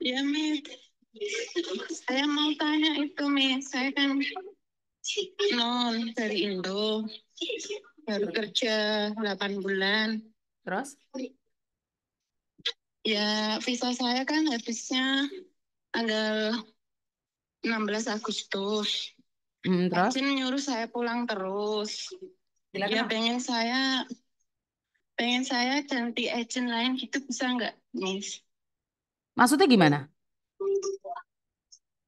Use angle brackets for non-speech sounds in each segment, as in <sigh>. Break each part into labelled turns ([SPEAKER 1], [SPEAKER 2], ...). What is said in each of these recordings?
[SPEAKER 1] Ya, Mi. Saya mau tanya itu, Mi. Saya kan non dari Indo. Baru kerja 8 bulan. Terus? Ya, visa saya kan habisnya tanggal 16 Agustus. Hmm, terus? Jin nyuruh saya pulang terus. Dia ya, pengen saya pengen saya ganti agent lain gitu bisa nggak, Miss? Maksudnya gimana?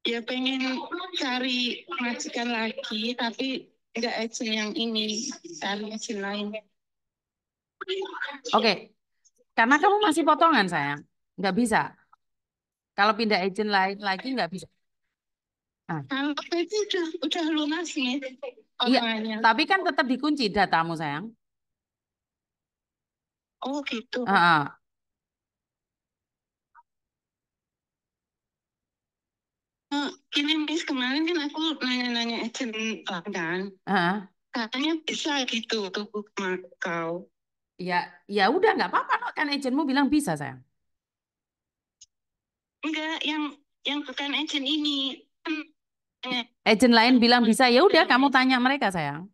[SPEAKER 1] Ya pengen cari majikan lagi, tapi nggak action yang ini, cari action lain. Oke, okay. karena kamu masih potongan sayang, nggak bisa. Kalau pindah agent lain lagi nggak bisa. Ah. itu udah udah lunas nih. Iya, tapi kan tetap dikunci datamu sayang. Oh gitu. Ah. ini bis kemarin kan aku nanya-nanya tentang uh. katanya bisa gitu tubuh kau. Ya, ya udah nggak apa-apa loh kan agentmu bilang bisa sayang. Enggak, yang yang bukan agent ini. Agent lain bilang bisa, ya udah kamu tanya mereka sayang.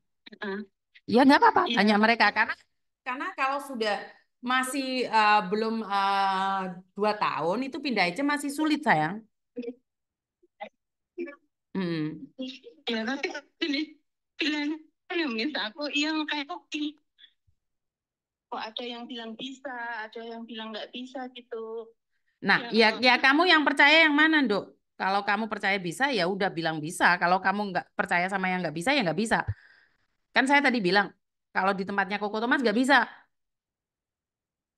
[SPEAKER 1] Uh. Ya nggak apa-apa, ya. tanya mereka karena karena kalau sudah masih uh, belum uh, dua tahun itu pindah aja masih sulit sayang. Hmm. Ya tapi ini bilang minta aku yang kayak kopi. Kok ada yang bilang bisa, ada yang bilang nggak bisa gitu. Nah, ya, ya, ya kamu yang percaya yang mana, Dok? Kalau kamu percaya bisa, ya udah bilang bisa. Kalau kamu nggak percaya sama yang nggak bisa, ya nggak bisa. Kan saya tadi bilang, kalau di tempatnya Koko Thomas nggak bisa.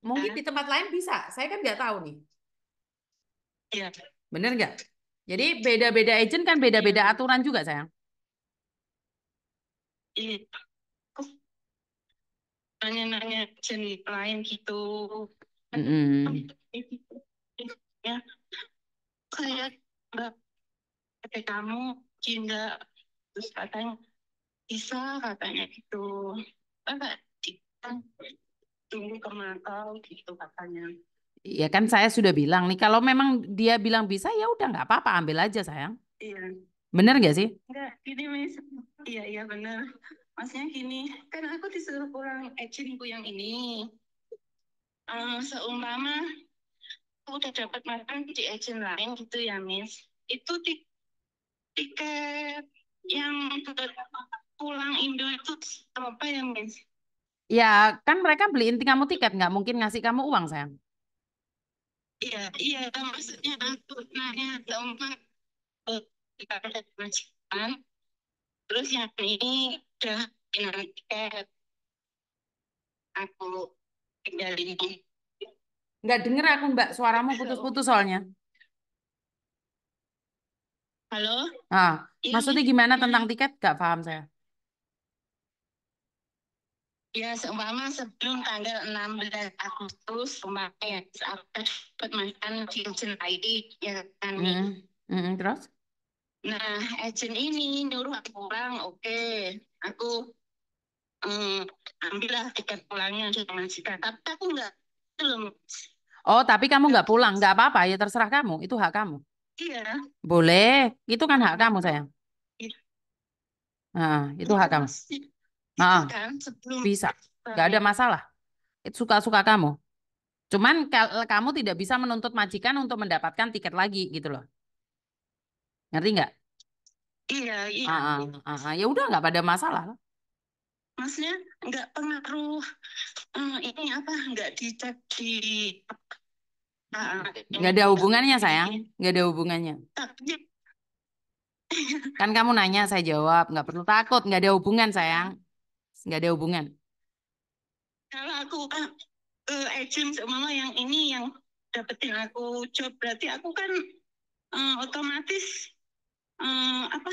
[SPEAKER 1] Mungkin ya. di tempat lain bisa. Saya kan nggak tahu nih. Iya. Bener nggak? Jadi beda-beda agent kan beda-beda iya. aturan juga sayang. Iya. Nanya-nanya agent lain gitu. Mm -hmm. Ya, kayak mbak kamu Kinda terus katanya bisa katanya gitu. tunggu kemana kau gitu katanya. Ya kan saya sudah bilang nih kalau memang dia bilang bisa ya udah nggak apa-apa ambil aja sayang. Iya. Bener gak sih? Enggak, ini mis. Iya iya bener. Maksudnya gini, kan aku disuruh pulang agentku yang ini. Um, seumpama aku udah dapat makan di agent lain gitu ya mis. Itu tik tiket yang pulang Indo itu apa ya mis? Ya, kan mereka beliin kamu tiket, nggak mungkin ngasih kamu uang, sayang. Iya, iya, maksudnya iya, iya, iya, iya, iya, Terus yang ini udah iya, tiket. Aku iya, Nggak denger aku mbak, suaramu putus-putus soalnya. Halo? Ah, iya. maksudnya gimana tentang tiket? iya, paham saya. Ya, seumpama sebelum tanggal 16 Agustus, kemarin, aku dapat mantan ID, ya kan? Mm -hmm. Terus? Nah, agent ini nyuruh aku pulang, oke. Okay. Aku um, ambillah tiket pulangnya untuk Sita. Tapi aku nggak, belum. Oh, tapi kamu nggak pulang, nggak apa-apa ya terserah kamu, itu hak kamu. Iya. Boleh, itu kan hak kamu sayang. Iya. Nah, itu iya, hak kamu. Masih nah, kan sebelum bisa Gak ada masalah suka-suka kamu cuman kamu tidak bisa menuntut majikan untuk mendapatkan tiket lagi gitu loh ngerti nggak iya iya ah, ah, ah, ya udah nggak pada masalah maksudnya nggak pengaruh um, ini apa nggak dicek di nggak ada hubungannya sayang nggak ada hubungannya kan kamu nanya saya jawab nggak perlu takut nggak ada hubungan sayang nggak ada hubungan kalau aku ah, uh, agent mama yang ini yang dapetin aku job berarti aku kan uh, otomatis uh, apa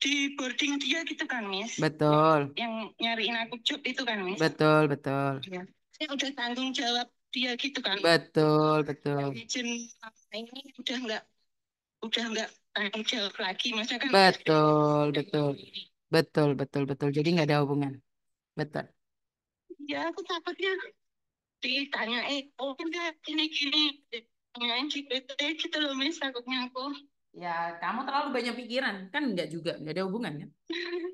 [SPEAKER 1] di boarding dia gitu kan miss betul yang, yang nyariin aku job itu kan miss betul betul ya. saya udah tanggung jawab dia gitu kan betul betul agent ini udah nggak udah nggak tanggung jawab lagi masa kan betul betul ini Betul, betul, betul. Jadi nggak ada hubungan. Betul. Ya, aku takutnya eh oh enggak, ini gini. Tanyain gitu, eh, gitu loh, Miss, takutnya aku. Ya, kamu terlalu banyak pikiran. Kan nggak juga, nggak ada hubungan kan? <laughs>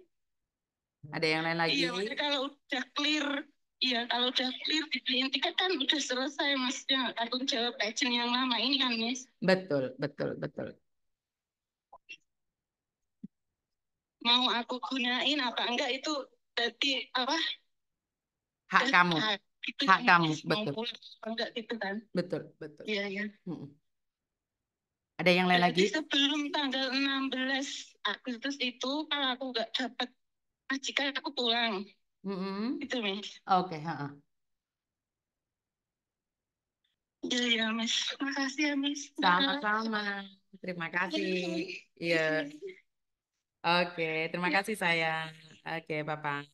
[SPEAKER 1] ada yang lain lagi? Iya, kalau udah clear, iya kalau udah clear dibeliin kan tiket kan udah selesai, Mas. Ya, tanggung jawab agent yang lama ini kan, Miss. Betul, betul, betul. mau aku gunain apa enggak itu tadi apa hak dan, kamu hak, hak kamu betul enggak gitu kan betul betul iya ya hmm. ada yang lain Jadi lagi sebelum tanggal 16 Agustus itu kalau aku enggak dapat majikan aku pulang mm -hmm. itu mis oke okay, ha -ha. Iya, ya, mas Makasih ya, mas Sama-sama. Terima kasih. Iya. <laughs> Oke, terima kasih sayang. Oke, Bapak.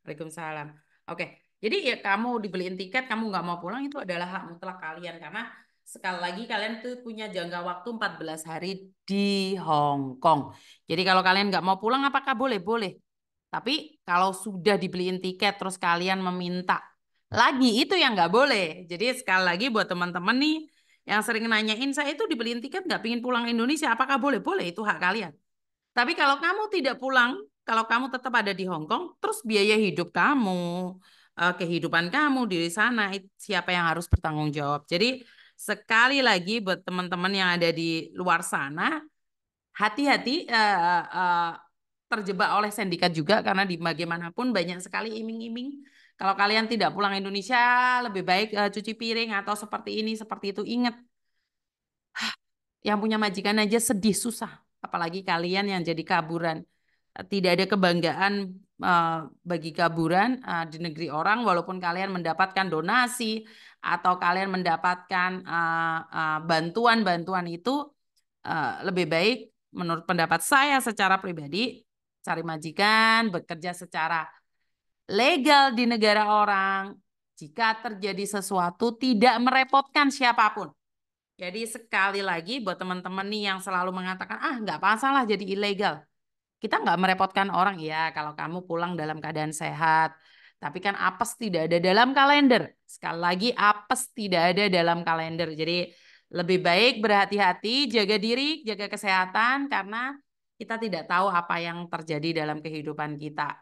[SPEAKER 1] Waalaikumsalam. Oke, jadi ya kamu dibeliin tiket, kamu nggak mau pulang itu adalah hak mutlak kalian karena sekali lagi kalian tuh punya jangka waktu 14 hari di Hong Kong. Jadi kalau kalian nggak mau pulang apakah boleh? Boleh. Tapi kalau sudah dibeliin tiket terus kalian meminta lagi itu yang nggak boleh. Jadi sekali lagi buat teman-teman nih yang sering nanyain saya itu dibeliin tiket nggak pingin pulang Indonesia apakah boleh? Boleh itu hak kalian. Tapi kalau kamu tidak pulang, kalau kamu tetap ada di Hong Kong, terus biaya hidup kamu, eh, kehidupan kamu di sana, siapa yang harus bertanggung jawab. Jadi sekali lagi buat teman-teman yang ada di luar sana, hati-hati uh, uh, terjebak oleh sindikat juga karena di bagaimanapun banyak sekali iming-iming. Kalau kalian tidak pulang Indonesia, lebih baik uh, cuci piring atau seperti ini, seperti itu. Ingat, <sighs> yang punya majikan aja sedih susah apalagi kalian yang jadi kaburan. Tidak ada kebanggaan uh, bagi kaburan uh, di negeri orang walaupun kalian mendapatkan donasi atau kalian mendapatkan eh, bantuan-bantuan uh, uh, itu uh, lebih baik menurut pendapat saya secara pribadi cari majikan, bekerja secara legal di negara orang. Jika terjadi sesuatu tidak merepotkan siapapun. Jadi sekali lagi buat teman-teman nih yang selalu mengatakan, ah nggak masalah jadi ilegal. Kita nggak merepotkan orang, ya kalau kamu pulang dalam keadaan sehat. Tapi kan apes tidak ada dalam kalender. Sekali lagi apes tidak ada dalam kalender. Jadi lebih baik berhati-hati, jaga diri, jaga kesehatan karena kita tidak tahu apa yang terjadi dalam kehidupan kita.